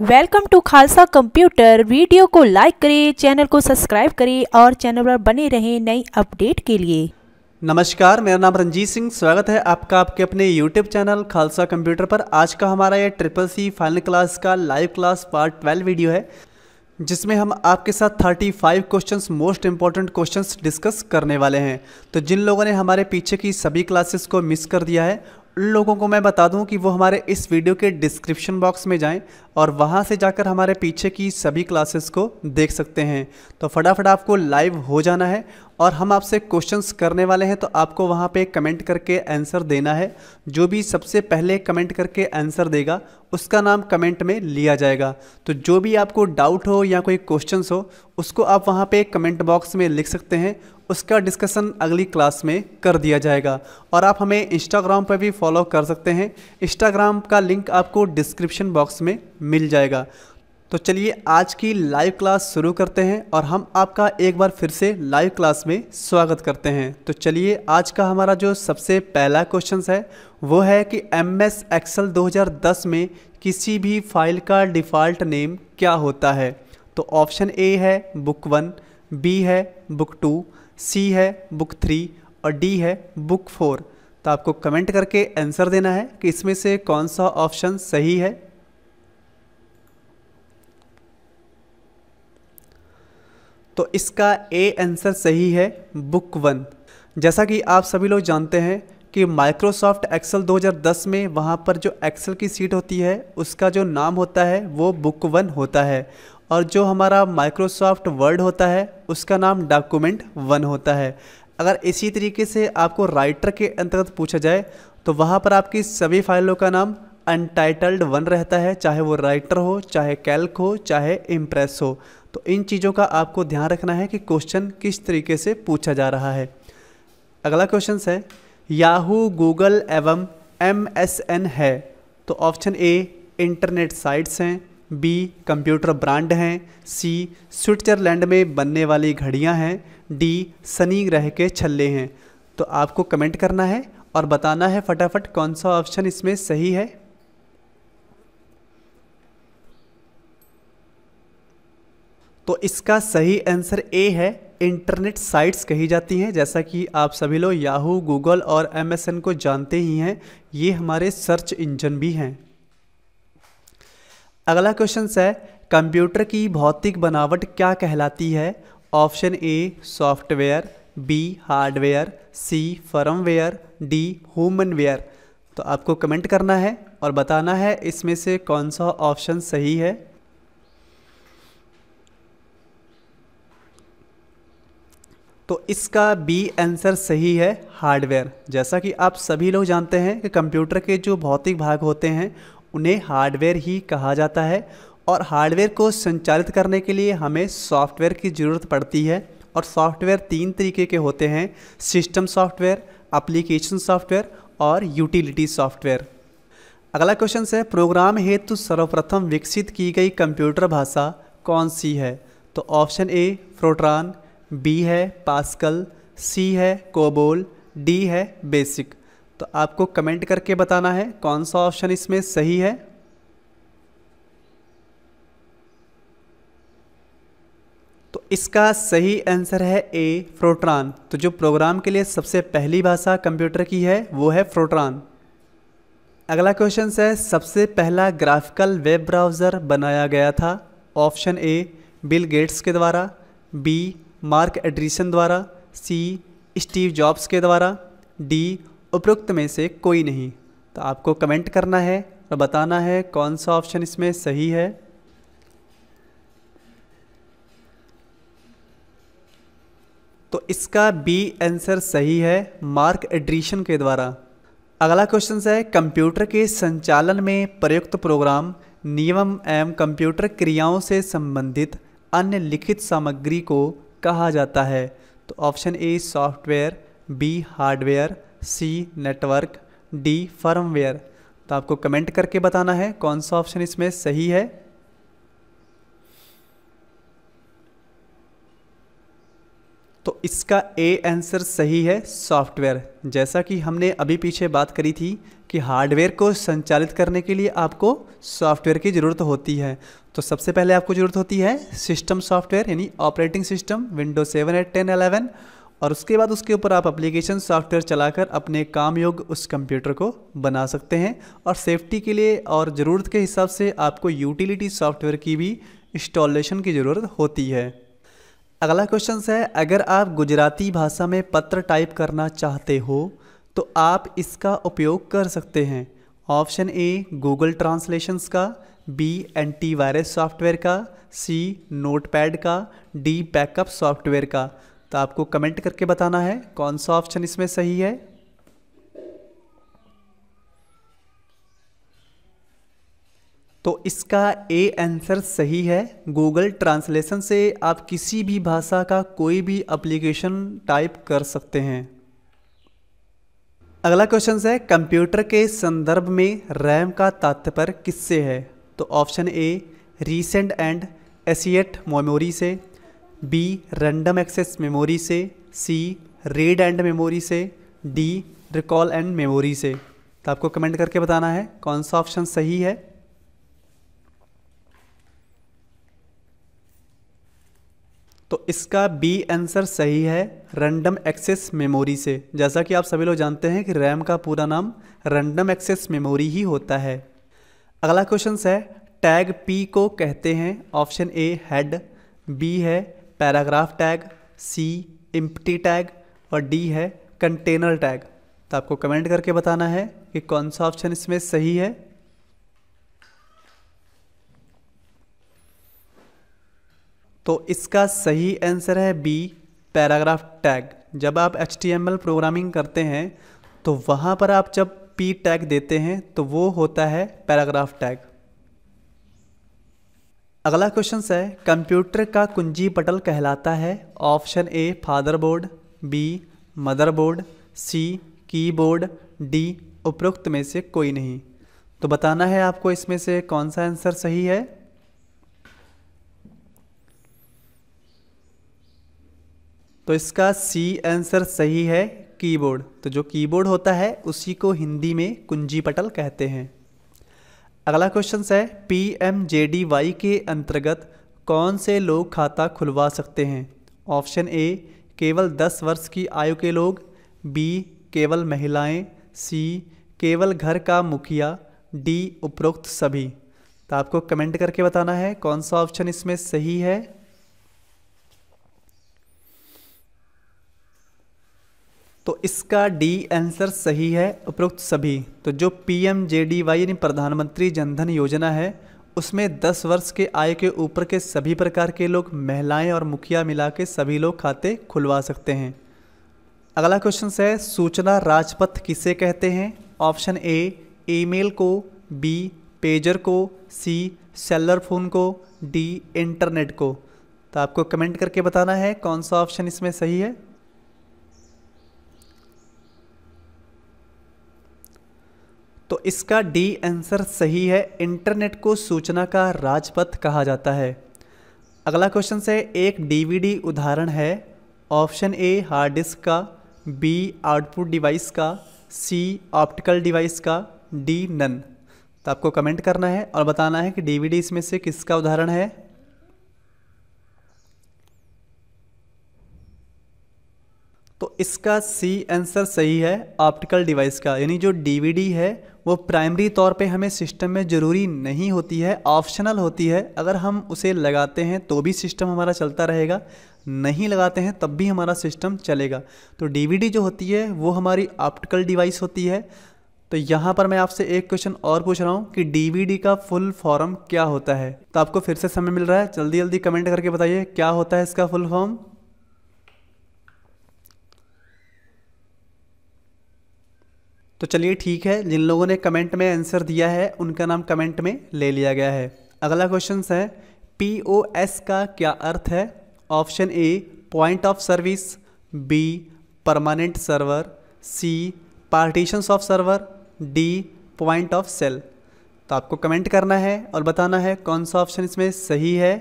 welcome to Khalsa computer video को like करें channel को सब्सक्राइब करें और चैनल पर बने रहें नई अपडेट के लिए नमस्कार मेरा नाम रंजीत सिंह स्वागत है आपका आपके अपने YouTube चैनल खालसा कंप्यूटर पर आज का हमारा ये ट्रिपल सी फाइनल क्लास का live class part twelve video है जिसमें हम आपके साथ 35 question most important question discuss करने वाले हैं तो जिन लोगों ने हमारे पीछे की सभी क्लासेस को मिस कर दिया है लोगों को मैं बता दूं कि वो हमारे इस वीडियो के डिस्क्रिप्शन बॉक्स में जाएं और वहां से जाकर हमारे पीछे की सभी क्लासेस को देख सकते हैं तो फटाफट आपको लाइव हो जाना है और हम आपसे क्वेश्चंस करने वाले हैं तो आपको वहाँ पे कमेंट करके आंसर देना है जो भी सबसे पहले कमेंट करके आंसर देगा उसका नाम कमेंट में लिया जाएगा तो जो भी आपको डाउट हो या कोई क्वेश्चंस हो उसको आप वहाँ पे कमेंट बॉक्स में लिख सकते हैं उसका डिस्कशन अगली क्लास में कर दिया जाएगा और आप हमें इंस्टाग्राम पर भी फॉलो कर सकते हैं इंस्टाग्राम का लिंक आपको डिस्क्रिप्शन बॉक्स में मिल जाएगा तो चलिए आज की लाइव क्लास शुरू करते हैं और हम आपका एक बार फिर से लाइव क्लास में स्वागत करते हैं तो चलिए आज का हमारा जो सबसे पहला क्वेश्चन है वो है कि एम एस एक्सल दो में किसी भी फाइल का डिफ़ॉल्ट नेम क्या होता है तो ऑप्शन ए है बुक वन बी है बुक टू सी है बुक थ्री और डी है बुक फोर तो आपको कमेंट करके आंसर देना है कि इसमें से कौन सा ऑप्शन सही है तो इसका ए आंसर सही है बुक वन जैसा कि आप सभी लोग जानते हैं कि माइक्रोसॉफ्ट एक्सेल 2010 में वहाँ पर जो एक्सेल की सीट होती है उसका जो नाम होता है वो बुक वन होता है और जो हमारा माइक्रोसॉफ्ट वर्ड होता है उसका नाम डॉक्यूमेंट वन होता है अगर इसी तरीके से आपको राइटर के अंतर्गत पूछा जाए तो वहाँ पर आपकी सभी फाइलों का नाम अनटाइटल्ड वन रहता है चाहे वो राइटर हो चाहे कैल्क हो चाहे इम्प्रेस हो तो इन चीज़ों का आपको ध्यान रखना है कि क्वेश्चन किस तरीके से पूछा जा रहा है अगला क्वेश्चन है याहू गूगल एवं एम एस एन है तो ऑप्शन ए इंटरनेट साइट्स हैं बी कंप्यूटर ब्रांड हैं सी स्विट्जरलैंड में बनने वाली घड़ियां हैं डी सनी ग्रह के छल्ले हैं तो आपको कमेंट करना है और बताना है फटाफट कौन सा ऑप्शन इसमें सही है तो इसका सही आंसर ए है इंटरनेट साइट्स कही जाती हैं जैसा कि आप सभी लोग याहू गूगल और एम को जानते ही हैं ये हमारे सर्च इंजन भी हैं अगला क्वेश्चन है कंप्यूटर की भौतिक बनावट क्या कहलाती है option A software B hardware C firmware D humanware तो आपको कमेंट करना है और बताना है इसमें से कौन सा ऑप्शन सही है तो इसका बी आंसर सही है हार्डवेयर जैसा कि आप सभी लोग जानते हैं कि कंप्यूटर के जो भौतिक भाग होते हैं उन्हें हार्डवेयर ही कहा जाता है और हार्डवेयर को संचालित करने के लिए हमें सॉफ्टवेयर की ज़रूरत पड़ती है और सॉफ्टवेयर तीन तरीके के होते हैं सिस्टम सॉफ्टवेयर अप्लीकेशन सॉफ्टवेयर और यूटिलिटी सॉफ्टवेयर अगला क्वेश्चन है प्रोग्राम हेतु सर्वप्रथम विकसित की गई कंप्यूटर भाषा कौन सी है तो ऑप्शन ए प्रोट्रॉन बी है पास्कल सी है कोबोल डी है बेसिक तो आपको कमेंट करके बताना है कौन सा ऑप्शन इसमें सही है तो इसका सही आंसर है ए फ्रोट्रान तो जो प्रोग्राम के लिए सबसे पहली भाषा कंप्यूटर की है वो है फ्रोट्रान अगला क्वेश्चन है सबसे पहला ग्राफिकल वेब ब्राउज़र बनाया गया था ऑप्शन ए बिल गेट्स के द्वारा बी मार्क एड्रीसन द्वारा सी स्टीव जॉब्स के द्वारा डी उपरोक्त में से कोई नहीं तो आपको कमेंट करना है और बताना है कौन सा ऑप्शन इसमें सही है तो इसका बी आंसर सही है मार्क एड्रीशन के द्वारा अगला क्वेश्चन है कंप्यूटर के संचालन में प्रयुक्त प्रोग्राम नियम एवं कंप्यूटर क्रियाओं से संबंधित अन्य लिखित सामग्री को कहा जाता है तो option A software B hardware C network D firmware तो आपको कमेंट करके बताना है कौन सा ऑप्शन इसमें सही है तो इसका ए आंसर सही है सॉफ्टवेयर जैसा कि हमने अभी पीछे बात करी थी कि हार्डवेयर को संचालित करने के लिए आपको सॉफ्टवेयर की ज़रूरत होती है तो सबसे पहले आपको ज़रूरत होती है सिस्टम सॉफ्टवेयर यानी operating system window seven eight ten eleven और उसके बाद उसके ऊपर आप एप्लीकेशन सॉफ्टवेयर चलाकर अपने काम योग्य उस कंप्यूटर को बना सकते हैं और सेफ्टी के लिए और ज़रूरत के हिसाब से आपको यूटिलिटी सॉफ्टवेयर की भी इंस्टॉलेशन की ज़रूरत होती है अगला क्वेश्चन है अगर आप गुजराती भाषा में पत्र टाइप करना चाहते हो तो आप इसका उपयोग कर सकते हैं ऑप्शन ए गूगल ट्रांसलेशंस का बी एंटीवायरस सॉफ्टवेयर का सी नोटपैड का डी बैकअप सॉफ्टवेयर का तो आपको कमेंट करके बताना है कौन सा ऑप्शन इसमें सही है तो इसका ए आंसर सही है गूगल ट्रांसलेशन से आप किसी भी भाषा का कोई भी एप्लीकेशन टाइप कर सकते हैं अगला क्वेश्चन है कंप्यूटर के संदर्भ में रैम का तात्पर्य किससे है तो option A recent and associate memory से बी रैंडम एक्सेस मेमोरी से सी रीड एंड मेमोरी से डी रिकॉल एंड मेमोरी से तो आपको कमेंट करके बताना है कौन सा ऑप्शन सही है तो इसका बी आंसर सही है रैंडम एक्सेस मेमोरी से जैसा कि आप सभी लोग जानते हैं कि रैम का पूरा नाम रैंडम एक्सेस मेमोरी ही होता है अगला क्वेश्चन है टैग पी को कहते हैं ऑप्शन ए हेड बी है paragraph tag C empty tag और डी है कंटेनर टैग तो आपको कमेंट करके बताना है कि कौन सा ऑप्शन इसमें सही है तो इसका सही आंसर है बी पैराग्राफ टैग जब आप एच प्रोग्रामिंग करते हैं तो वहाँ पर आप जब पी टैग देते हैं तो वो होता है पैराग्राफ टैग अगला क्वेश्चन है कंप्यूटर का कुंजी पटल कहलाता है option A fatherboard B motherboard C keyboard D उपरोक्त में से कोई नहीं तो बताना है आपको इसमें से कौन सा आंसर सही है तो इसका सी आंसर सही है कीबोर्ड तो जो कीबोर्ड होता है उसी को हिंदी में कुंजी पटल कहते हैं अगला क्वेश्चन है P M J D Y के अंतर्गत कौन से लोग खाता खुलवा सकते हैं ऑप्शन ए केवल 10 वर्ष की आयु के लोग बी केवल महिलाएं, सी केवल घर का मुखिया डी उपरोक्त सभी तो आपको कमेंट करके बताना है कौन सा ऑप्शन इसमें सही है तो इसका डी आंसर सही है उपरोक्त सभी तो जो P M J D Y यानी प्रधानमंत्री जनधन योजना है उसमें 10 वर्ष के आय के ऊपर के सभी प्रकार के लोग महिलाएं और मुखिया मिला के सभी लोग खाते खुलवा सकते हैं अगला क्वेश्चन है सूचना राजपथ किसे कहते हैं ऑप्शन ए ईमेल को बी पेजर को सी सेलर फोन को डी इंटरनेट को तो आपको कमेंट करके बताना है कौन सा ऑप्शन इसमें सही है तो इसका डी आंसर सही है इंटरनेट को सूचना का राजपथ कहा जाता है अगला क्वेश्चन से एक डीवीडी उदाहरण है ऑप्शन ए हार्ड डिस्क का बी आउटपुट डिवाइस का सी ऑप्टिकल डिवाइस का डी नन तो आपको कमेंट करना है और बताना है कि डीवीडी इसमें से किसका उदाहरण है तो इसका सी आंसर सही है ऑप्टिकल डिवाइस का यानी जो डीवीडी है वो प्राइमरी तौर पे हमें सिस्टम में ज़रूरी नहीं होती है ऑप्शनल होती है अगर हम उसे लगाते हैं तो भी सिस्टम हमारा चलता रहेगा नहीं लगाते हैं तब भी हमारा सिस्टम चलेगा तो डीवीडी जो होती है वो हमारी ऑप्टिकल डिवाइस होती है तो यहाँ पर मैं आपसे एक क्वेश्चन और पूछ रहा हूँ कि डीवीडी का फुल फॉर्म क्या होता है तो आपको फिर से समय मिल रहा है जल्दी जल्दी कमेंट करके बताइए क्या होता है इसका फुल फॉर्म तो चलिए ठीक है जिन लोगों ने कमेंट में आंसर दिया है उनका नाम कमेंट में ले लिया गया है अगला क्वेश्चन है पी ओ एस का क्या अर्थ है option A point of service B permanent server C partitions of server D point of sale तो आपको कमेंट करना है और बताना है कौन सा ऑप्शन इसमें सही है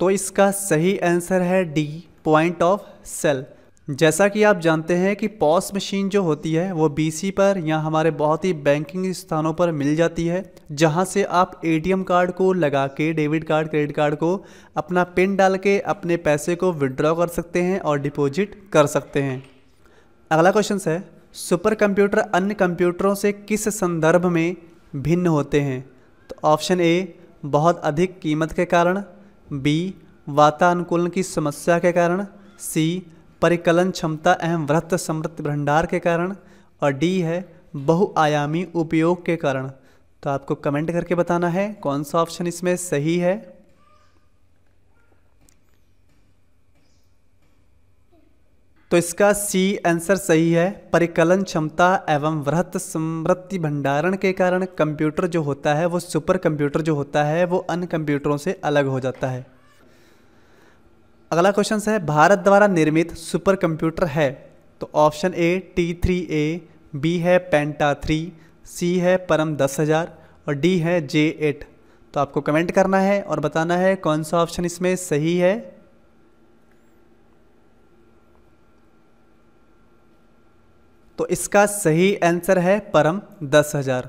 तो इसका सही आंसर है डी पॉइंट ऑफ सेल जैसा कि आप जानते हैं कि पॉस मशीन जो होती है वो बीसी पर या हमारे बहुत ही बैंकिंग स्थानों पर मिल जाती है जहां से आप एटीएम कार्ड को लगा के डेबिट कार्ड क्रेडिट कार्ड को अपना पिन डाल के अपने पैसे को विड्रॉ कर सकते हैं और डिपॉजिट कर सकते हैं अगला क्वेश्चन है सुपर कंप्यूटर अन्य कंप्यूटरों से किस संदर्भ में भिन्न होते हैं तो ऑप्शन ए बहुत अधिक कीमत के कारण बी वातानुकूलन की समस्या के कारण सी परिकलन क्षमता एवं वृत्त समृद्ध भंडार के कारण और डी है बहुआयामी उपयोग के कारण तो आपको कमेंट करके बताना है कौन सा ऑप्शन इसमें सही है तो इसका सी आंसर सही है परिकलन क्षमता एवं वृहत समृद्धि भंडारण के कारण कंप्यूटर जो होता है वो सुपर कंप्यूटर जो होता है वो अन्य कंप्यूटरों से अलग हो जाता है अगला क्वेश्चन है भारत द्वारा निर्मित सुपर कंप्यूटर है तो option A T three A B है पेंटा थ्री सी है परम दस हज़ार और डी है जे एट तो आपको कमेंट करना है और बताना है कौन सा ऑप्शन इसमें सही है तो इसका सही आंसर है परम दस हज़ार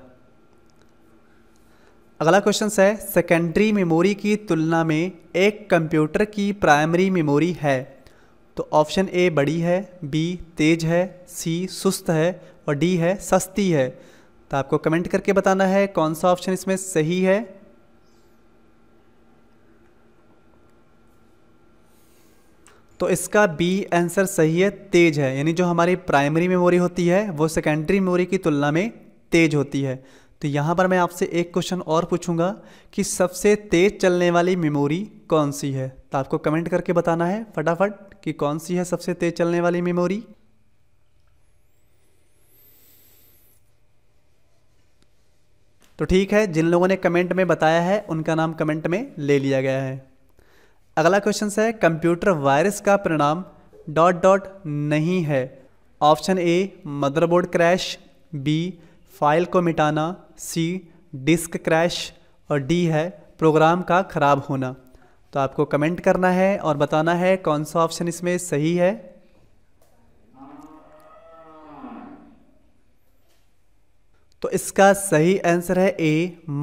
अगला क्वेश्चन है सेकेंडरी मेमोरी की तुलना में एक कंप्यूटर की प्राइमरी मेमोरी है तो ऑप्शन ए बड़ी है बी तेज है सी सुस्त है और डी है सस्ती है तो आपको कमेंट करके बताना है कौन सा ऑप्शन इसमें सही है तो इसका बी आंसर सही है तेज है यानी जो हमारी प्राइमरी मेमोरी होती है वो सेकेंडरी मेमोरी की तुलना में तेज होती है तो यहाँ पर मैं आपसे एक क्वेश्चन और पूछूंगा कि सबसे तेज़ चलने वाली मेमोरी कौन सी है तो आपको कमेंट करके बताना है फटाफट कि कौन सी है सबसे तेज़ चलने वाली मेमोरी तो ठीक है जिन लोगों ने कमेंट में बताया है उनका नाम कमेंट में ले लिया गया है अगला क्वेश्चन है कंप्यूटर वायरस का परिणाम डॉट डॉट नहीं है option A motherboard crash B file को मिटाना सी डिस्क क्रैश और डी है प्रोग्राम का ख़राब होना तो आपको कमेंट करना है और बताना है कौन सा ऑप्शन इसमें सही है तो इसका सही आंसर है ए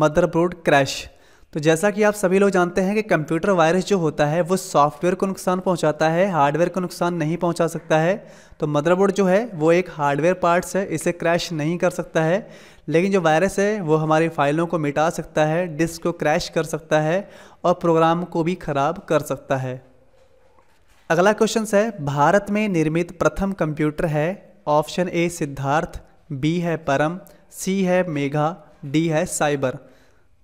मदरबोर्ड क्रैश तो जैसा कि आप सभी लोग जानते हैं कि कंप्यूटर वायरस जो होता है वो सॉफ्टवेयर को नुकसान पहुंचाता है हार्डवेयर को नुकसान नहीं पहुंचा सकता है तो मदरबोर्ड जो है वो एक हार्डवेयर पार्ट्स है इसे क्रैश नहीं कर सकता है लेकिन जो वायरस है वो हमारी फाइलों को मिटा सकता है डिस्क को क्रैश कर सकता है और प्रोग्राम को भी ख़राब कर सकता है अगला क्वेश्चन है भारत में निर्मित प्रथम कंप्यूटर है ऑप्शन ए सिद्धार्थ बी है परम सी है मेघा डी है साइबर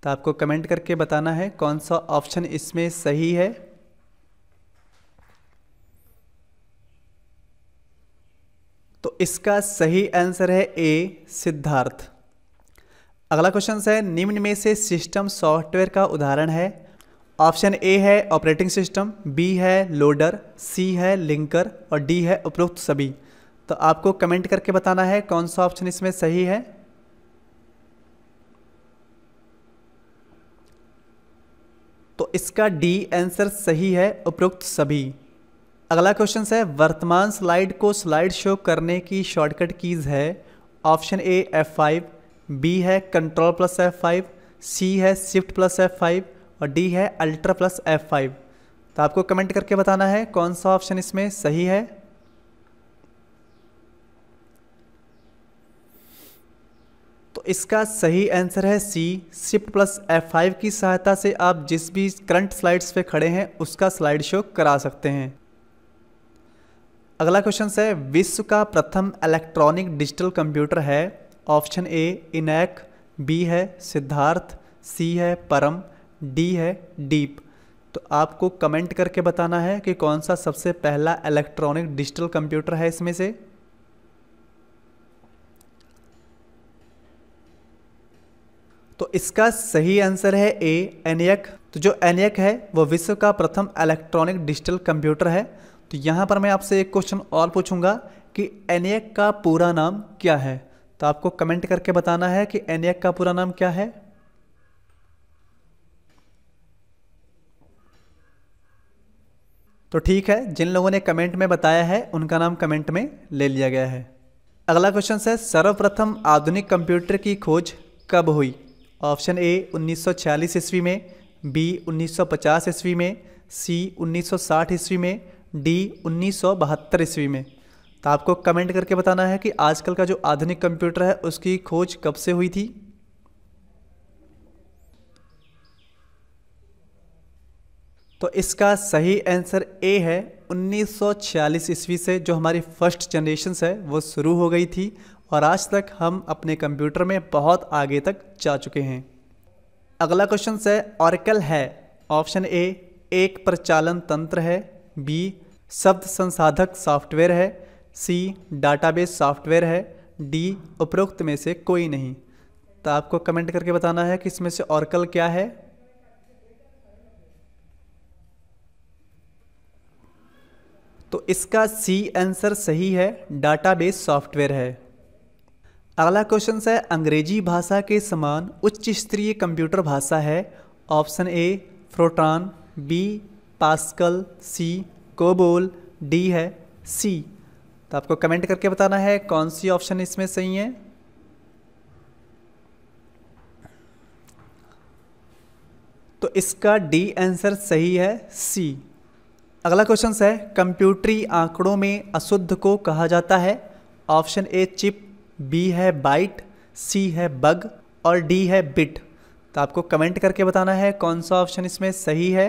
तो आपको कमेंट करके बताना है कौन सा ऑप्शन इसमें सही है तो इसका सही आंसर है ए सिद्धार्थ अगला क्वेश्चन है निम्न में से सिस्टम सॉफ्टवेयर का उदाहरण है ऑप्शन ए है ऑपरेटिंग सिस्टम बी है लोडर सी है लिंकर और डी है उपरोक्त सभी तो आपको कमेंट करके बताना है कौन सा ऑप्शन इसमें सही है इसका डी आंसर सही है उपरोक्त सभी अगला क्वेश्चन है वर्तमान स्लाइड को स्लाइड शो करने की शॉर्टकट कीज़ है option A F five B है control plus F five C है शिफ्ट प्लस एफ फाइव और डी है अल्ट्रा प्लस एफ फाइव तो आपको कमेंट करके बताना है कौन सा ऑप्शन इसमें सही है इसका सही आंसर है C shift plus F five की सहायता से आप जिस भी करंट स्लाइड्स पे खड़े हैं उसका स्लाइड शो करा सकते हैं अगला क्वेश्चन है विश्व का प्रथम इलेक्ट्रॉनिक डिजिटल कंप्यूटर है ऑप्शन ए इनैक बी है सिद्धार्थ सी है परम डी है डीप तो आपको कमेंट करके बताना है कि कौन सा सबसे पहला इलेक्ट्रॉनिक डिजिटल कंप्यूटर है इसमें से तो इसका सही आंसर है ए एनियक तो जो एनियक है वो विश्व का प्रथम इलेक्ट्रॉनिक डिजिटल कंप्यूटर है तो यहाँ पर मैं आपसे एक क्वेश्चन और पूछूंगा कि एनियक का पूरा नाम क्या है तो आपको कमेंट करके बताना है कि एनियक का पूरा नाम क्या है तो ठीक है जिन लोगों ने कमेंट में बताया है उनका नाम कमेंट में ले लिया गया है अगला क्वेश्चन है सर्वप्रथम आधुनिक कंप्यूटर की खोज कब हुई ऑप्शन ए 1946 ईस्वी में बी 1950 ईस्वी में सी 1960 ईस्वी में डी 1972 ईस्वी में तो आपको कमेंट करके बताना है कि आजकल का जो आधुनिक कंप्यूटर है उसकी खोज कब से हुई थी तो इसका सही आंसर ए है 1946 ईस्वी से जो हमारी फर्स्ट जनरेशन है वो शुरू हो गई थी और आज तक हम अपने कंप्यूटर में बहुत आगे तक जा चुके हैं अगला क्वेश्चन है ऑरकल है ऑप्शन ए एक प्रचालन तंत्र है बी शब्द संसाधक सॉफ्टवेयर है सी डाटाबेस सॉफ्टवेयर है डी उपरोक्त में से कोई नहीं तो आपको कमेंट करके बताना है कि इसमें से ऑरकल क्या है तो इसका सी आंसर सही है डाटाबेस सॉफ्टवेयर है अगला क्वेश्चन है अंग्रेजी भाषा के समान उच्च स्तरीय कंप्यूटर भाषा है option A Fortran B Pascal C COBOL D है सी तो आपको कमेंट करके बताना है कौन सी ऑप्शन इसमें सही है तो इसका डी आंसर सही है सी अगला क्वेश्चन है कंप्यूटरी आंकड़ों में अशुद्ध को कहा जाता है ऑप्शन ए चिप बी है बाइट सी है बग और डी है बिट तो आपको कमेंट करके बताना है कौन सा ऑप्शन इसमें सही है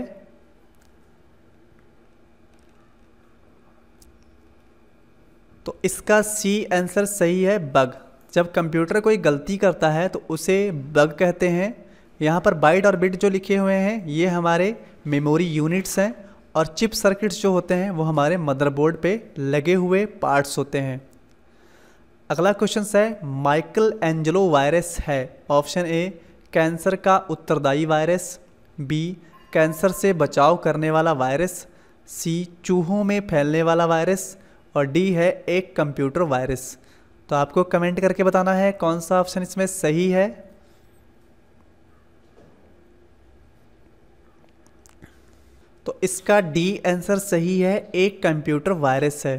तो इसका सी आंसर सही है बग जब कंप्यूटर कोई गलती करता है तो उसे बग कहते हैं यहाँ पर बाइट और बिट जो लिखे हुए हैं ये हमारे मेमोरी यूनिट्स हैं और चिप सर्किट्स जो होते हैं वो हमारे मदरबोर्ड पे लगे हुए पार्ट्स होते हैं अगला क्वेश्चन है माइकल एंजलो वायरस है ऑप्शन ए कैंसर का उत्तरदायी वायरस बी कैंसर से बचाव करने वाला वायरस सी चूहों में फैलने वाला वायरस और डी है एक कंप्यूटर वायरस तो आपको कमेंट करके बताना है कौन सा ऑप्शन इसमें सही है तो इसका डी आंसर सही है एक कंप्यूटर वायरस है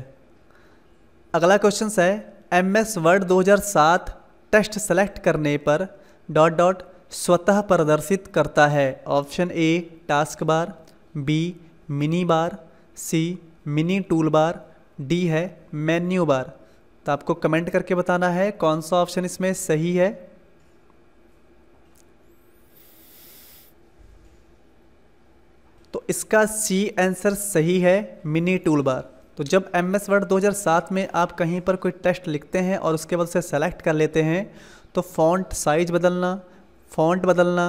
अगला क्वेश्चन है M S Word 2007 test select करने पर डॉट डॉट स्वतः प्रदर्शित करता है option A task bar B mini bar C mini tool bar D है मेन्यू बार तो आपको कमेंट करके बताना है कौन सा ऑप्शन इसमें सही है तो इसका सी आंसर सही है मिनी टूल बार तो जब एम एस वर्ड 2007 में आप कहीं पर कोई टेस्ट लिखते हैं और उसके बाद उसे सेलेक्ट कर लेते हैं तो फॉन्ट साइज बदलना फॉन्ट बदलना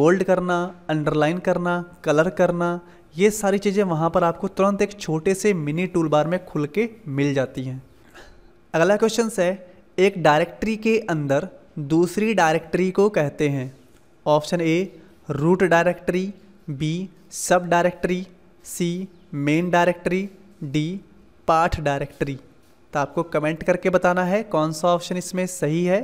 बोल्ड करना अंडरलाइन करना कलर करना ये सारी चीज़ें वहाँ पर आपको तुरंत एक छोटे से मिनी टूल बार में खुल के मिल जाती हैं अगला क्वेश्चन है एक डायरेक्टरी के अंदर दूसरी डायरेक्टरी को कहते हैं option A root directory B sub directory C main directory D path directory तो आपको कमेंट करके बताना है कौन सा ऑप्शन इसमें सही है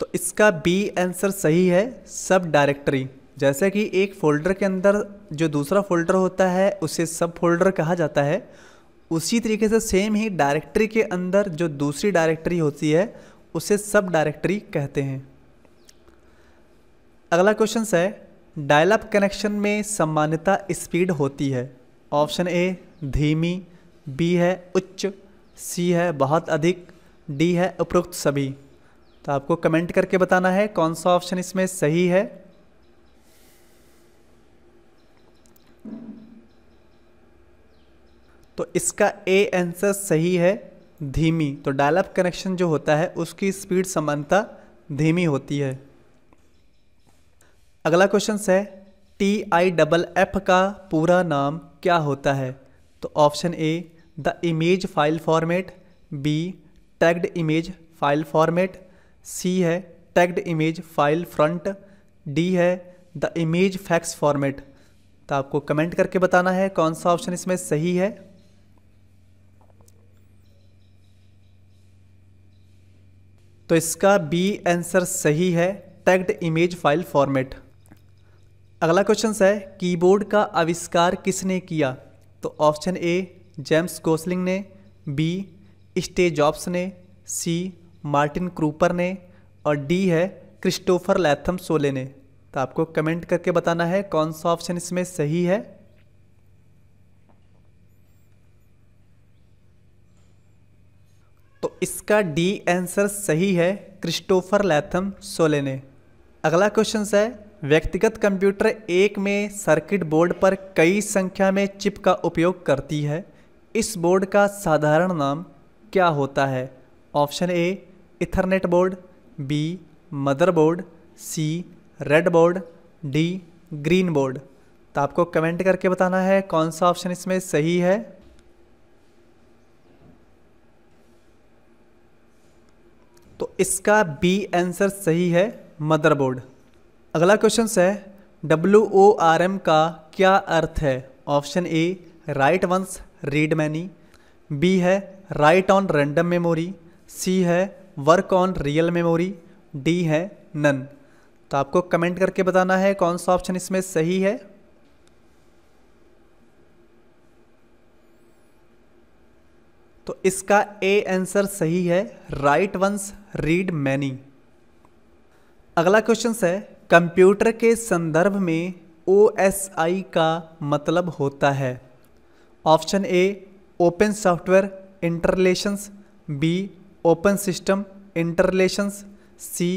तो इसका बी आंसर सही है सब डायरेक्टरी जैसे कि एक फ़ोल्डर के अंदर जो दूसरा फ़ोल्डर होता है उसे सब फोल्डर कहा जाता है उसी तरीके से सेम ही डायरेक्टरी के अंदर जो दूसरी डायरेक्टरी होती है उसे सब डायरेक्टरी कहते हैं अगला क्वेश्चन है डायल अप कनेक्शन में सामान्यता स्पीड होती है ऑप्शन ए धीमी बी है उच्च सी है बहुत अधिक डी है उपरोक्त सभी तो आपको कमेंट करके बताना है कौन सा ऑप्शन इसमें सही है तो इसका ए आंसर सही है धीमी तो डायल अप कनेक्शन जो होता है उसकी स्पीड समानता धीमी होती है अगला क्वेश्चन है टी आई डबल एफ का पूरा नाम क्या होता है तो option A the image file format B tagged image file format C है tagged image file front D है द इमेज फैक्स फॉर्मेट तो आपको कमेंट करके बताना है कौन सा ऑप्शन इसमें सही है तो इसका बी आंसर सही है टैग्ड इमेज फाइल फॉर्मेट अगला क्वेश्चन है कीबोर्ड का आविष्कार किसने किया तो ऑप्शन ए जेम्स गोसलिंग ने बी स्टे जॉब्स ने सी मार्टिन क्रूपर ने और डी है क्रिस्टोफर लैथम सोले ने तो आपको कमेंट करके बताना है कौन सा ऑप्शन इसमें सही है तो इसका डी आंसर सही है क्रिस्टोफर लैथम सोले ने अगला क्वेश्चन है व्यक्तिगत कंप्यूटर एक में सर्किट बोर्ड पर कई संख्या में चिप का उपयोग करती है इस बोर्ड का साधारण नाम क्या होता है option A ethernet board B motherboard C red board D green board तो आपको कमेंट करके बताना है कौन सा ऑप्शन इसमें सही है तो इसका बी आंसर सही है मदरबोर्ड अगला क्वेश्चन है डब्ल्यू ओ आर एम का क्या अर्थ है option A write once read many B है write on random memory C है work on real memory D है नन तो आपको कमेंट करके बताना है कौन सा ऑप्शन इसमें सही है तो इसका ए आंसर सही है राइट वंस रीड मैनी अगला क्वेश्चन है कंप्यूटर के संदर्भ में ओ एस आई का मतलब होता है option A open software interrelations B open system interrelations C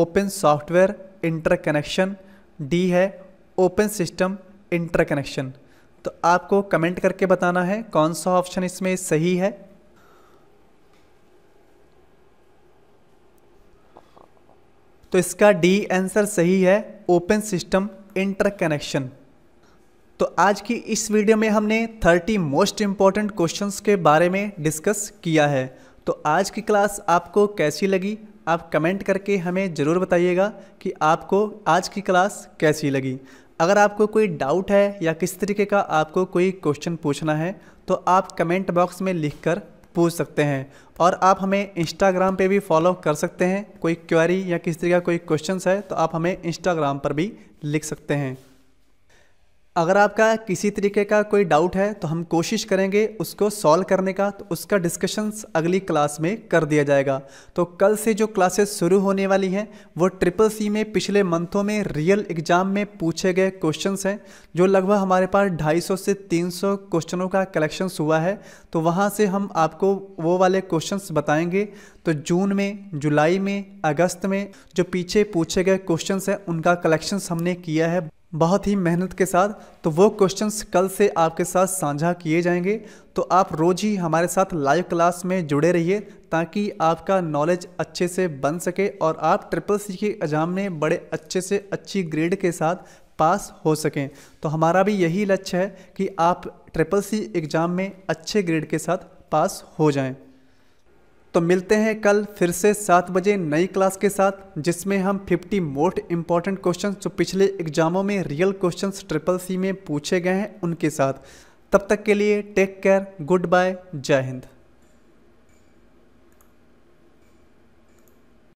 open software interconnection D है ओपन सिस्टम इंटरकनेक्शन तो आपको कमेंट करके बताना है कौन सा ऑप्शन इसमें सही है तो इसका डी आंसर सही है ओपन सिस्टम इंटरकनेक्शन तो आज की इस वीडियो में हमने 30 मोस्ट इम्पॉर्टेंट क्वेश्चंस के बारे में डिस्कस किया है तो आज की क्लास आपको कैसी लगी आप कमेंट करके हमें ज़रूर बताइएगा कि आपको आज की क्लास कैसी लगी अगर आपको कोई डाउट है या किस तरीके का आपको कोई क्वेश्चन पूछना है तो आप कमेंट बॉक्स में लिखकर पूछ सकते हैं और आप हमें इंस्टाग्राम पे भी फॉलो कर सकते हैं कोई क्वेरी या किसी तरह का कोई क्वेश्चन है तो आप हमें इंस्टाग्राम पर भी लिख सकते हैं अगर आपका किसी तरीके का कोई डाउट है तो हम कोशिश करेंगे उसको सॉल्व करने का तो उसका डिस्कशंस अगली क्लास में कर दिया जाएगा तो कल से जो क्लासेस शुरू होने वाली हैं वो ट्रिपल सी में पिछले मंथों में रियल एग्ज़ाम में पूछे गए क्वेश्चंस हैं जो लगभग हमारे पास 250 से 300 क्वेश्चनों का कलेक्शंस हुआ है तो वहाँ से हम आपको वो वाले क्वेश्चन बताएँगे तो जून में जुलाई में अगस्त में जो पीछे पूछे गए क्वेश्चन हैं उनका कलेक्शंस हमने किया है बहुत ही मेहनत के साथ तो वो क्वेश्चंस कल से आपके साथ साझा किए जाएंगे तो आप रोज ही हमारे साथ लाइव क्लास में जुड़े रहिए ताकि आपका नॉलेज अच्छे से बन सके और आप ट्रिपल सी के एग्ज़ाम में बड़े अच्छे से अच्छी ग्रेड के साथ पास हो सकें तो हमारा भी यही लक्ष्य है कि आप ट्रिपल सी एग्ज़ाम में अच्छे ग्रेड के साथ पास हो जाएं तो मिलते हैं कल फिर से सात बजे नई क्लास के साथ जिसमें हम 50 मोस्ट इम्पॉर्टेंट क्वेश्चन जो पिछले एग्जामों में रियल क्वेश्चन ट्रिपल सी में पूछे गए हैं उनके साथ तब तक के लिए टेक केयर गुड बाय जय हिंद